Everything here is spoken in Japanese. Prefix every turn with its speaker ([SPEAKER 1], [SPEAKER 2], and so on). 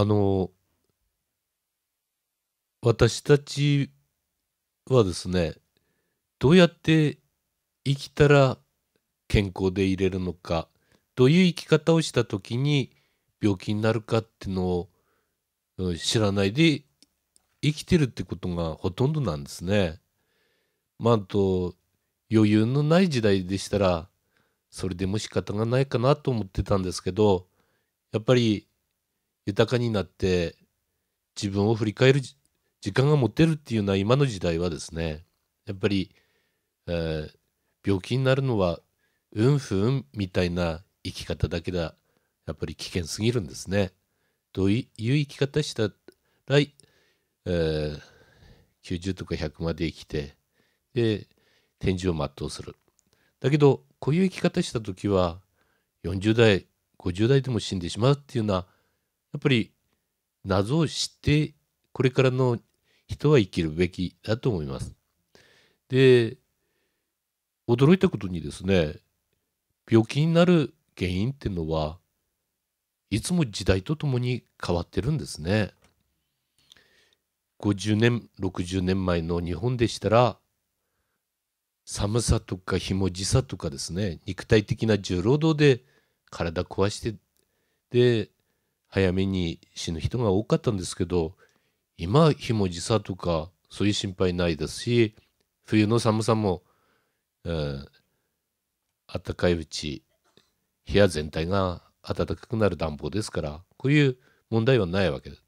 [SPEAKER 1] あの、私たちはですね、どうやって生きたら健康でいれるのか、どういう生き方をした時に病気になるかっていうのを知らないで生きてるってことがほとんどなんですね。まあと余裕のない時代でしたらそれでも仕方がないかなと思ってたんですけどやっぱり豊かになって自分を振り返る時間が持てるっていうのは今の時代はですねやっぱり、えー、病気になるのはうんふんみたいな生き方だけだやっぱり危険すぎるんですね。という生き方したら、えー、90とか100まで生きてで天示を全うする。だけどこういう生き方した時は40代50代でも死んでしまうっていうようなやっぱり謎を知ってこれからの人は生きるべきだと思います。で驚いたことにですね病気になる原因っていうのはいつも時代とともに変わってるんですね。50年60年前の日本でしたら寒さとかひもじさとかですね肉体的な重労働で体壊してで早めに死ぬ人が多かったんですけど今日も時差とかそういう心配ないですし冬の寒さも、うん、暖かいうち部屋全体が暖かくなる暖房ですからこういう問題はないわけです。